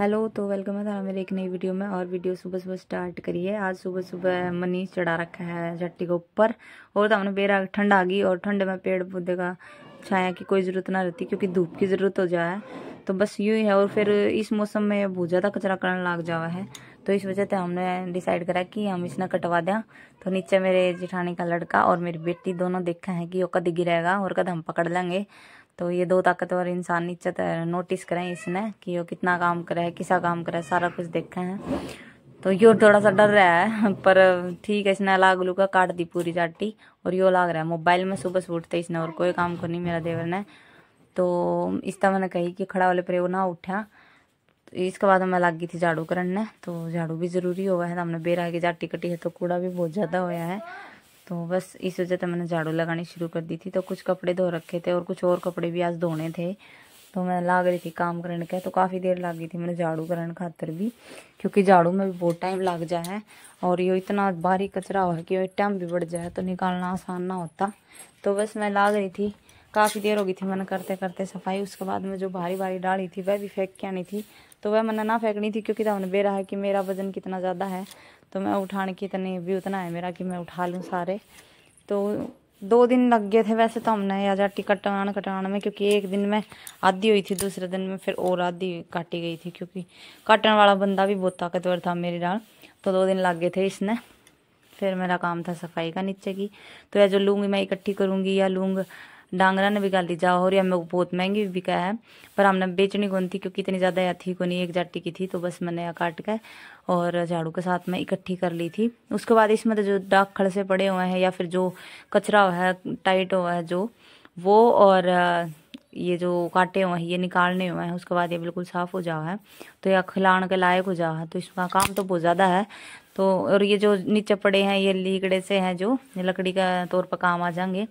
hello तो welcome है था मेरे एक नई वीडियो में और वीडियो सुबह सुबह स्टार्ट करिए आज सुबह सुबह मनीष चढ़ा रखा है झट्टी के ऊपर और तो बेरा ठंड आ गई और ठंड में पेड़ पौधे का छाया की कोई ज़रूरत ना रहती क्योंकि धूप की ज़रूरत हो जाए तो बस यूँ ही है और फिर इस मौसम में बहुत ज़्यादा कचरा करने लग जावा है तो इस वजह से हमने डिसाइड करा कि हम इसने कटवा दें तो नीचे मेरे जिठानी का लड़का और मेरी बेटी दोनों देखा है कि वो कद गिरेगा और कद हम पकड़ लेंगे तो ये दो ताकतवर इंसान नीचे नोटिस करें इसने कि वो कितना काम करे किसा काम करे सारा कुछ देखे है तो यो थोड़ा सा डर रहा है पर ठीक है इसने अलग लू का काट दी पूरी चाटी और यो लाग रहा है मोबाइल में सुबह से उठते इसने और कोई काम को नहीं मेरा देवर ने तो इस तरह मैंने कही कि खड़ा वाले पर वो ना उठा तो इसके बाद मैं लग गई थी झाड़ू करने तो झाड़ू भी ज़रूरी हुआ है तो हमने बेरा की चाटी कटी है तो कूड़ा भी बहुत ज़्यादा होया है तो बस इस वजह से मैंने झाड़ू लगानी शुरू कर दी थी तो कुछ कपड़े धो रखे थे और कुछ और कपड़े भी आज धोने थे तो मैं लाग रही थी काम करने का तो काफ़ी देर लग गई थी मैंने झाड़ू करने खातर भी क्योंकि झाड़ू में भी बहुत टाइम लग जाए और ये इतना भारी कचरा हो कि टाइम भी बढ़ जाए तो निकालना आसान ना होता तो बस मैं लाग रही थी काफ़ी देर हो गई थी मैंने करते करते सफाई उसके बाद में जो भारी भारी डाली थी वह भी फेंक के आनी थी तो वह मैंने ना फेंकनी थी क्योंकि हमने बेरा है कि मेरा वजन कितना ज़्यादा है तो मैं उठाने की इतनी भी उतना है मेरा कि मैं उठा लूँ सारे तो दो दिन लग गए थे वैसे तो हमने या जाटी कटान कटवाने में क्योंकि एक दिन में आधी हुई थी दूसरे दिन में फिर और आधी काटी गई थी क्योंकि काटने वाला बंदा भी बहुत ताकतवर था मेरी डाल तो दो दिन लग गए थे इसने फिर मेरा काम था सफाई का नीचे की तो यह जो लूँगी मैं इकट्ठी करूँगी या लूंग डांगरा ने बिका ली और या हमें बहुत महंगी भी बिका है पर हमने बेचनी कौन थी क्योंकि इतनी ज़्यादा थी को नहीं एक जाटी की थी तो बस मैंने यहाँ काट के और झाड़ू के साथ में इकट्ठी कर ली थी उसके बाद इसमें तो जो डाक खड़से पड़े हुए हैं या फिर जो कचरा हुआ है टाइट हुआ है जो वो और ये जो काटे हुए हैं ये निकालने हुए हैं उसके बाद ये बिल्कुल साफ़ हो जाओ है तो यह खिलान के लायक हो जाओ है तो इसका काम तो बहुत ज़्यादा है तो और ये जो नीचे पड़े हैं ये लीकड़े से हैं जो लकड़ी का तौर पर काम आ जाएंगे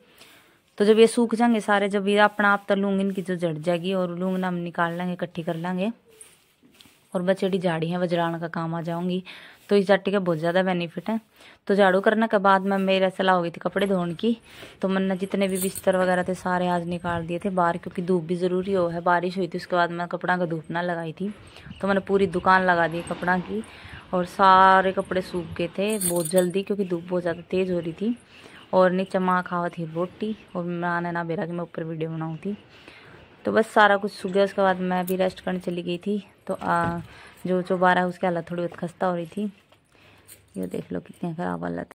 तो जब ये सूख जाएंगे सारे जब ये अपना आप तो लूंग इनकी जो जड़ जाएगी और लूंग ना हम निकाल लेंगे इकट्ठी कर लेंगे और बस बचेड़ी झाड़ी है वह का काम आ जाऊंगी तो इस जाटी का बहुत ज़्यादा बेनिफिट है तो झाड़ू करने के बाद मैं मेरे सलाह हो गई थी कपड़े धोने की तो मैंने जितने भी बिस्तर वगैरह थे सारे आज निकाल दिए थे बाहर क्योंकि धूप भी ज़रूरी हो है बारिश हुई थी उसके बाद मैं कपड़ा का धूप ना लगाई थी तो मैंने पूरी दुकान लगा दी कपड़ा की और सारे कपड़े सूख गए थे बहुत जल्दी क्योंकि धूप बहुत ज़्यादा तेज़ हो रही थी और नीचे तो माँ खावा थी रोटी और मैं ना बेरा कि मैं ऊपर वीडियो बनाऊँ थी तो बस सारा कुछ सूख गया उसके बाद मैं भी रेस्ट करने चली गई थी तो आ, जो चौबारा है उसकी हालत थोड़ी बहुत खस्ता हो रही थी ये देख लो कितनी ख़राब हालत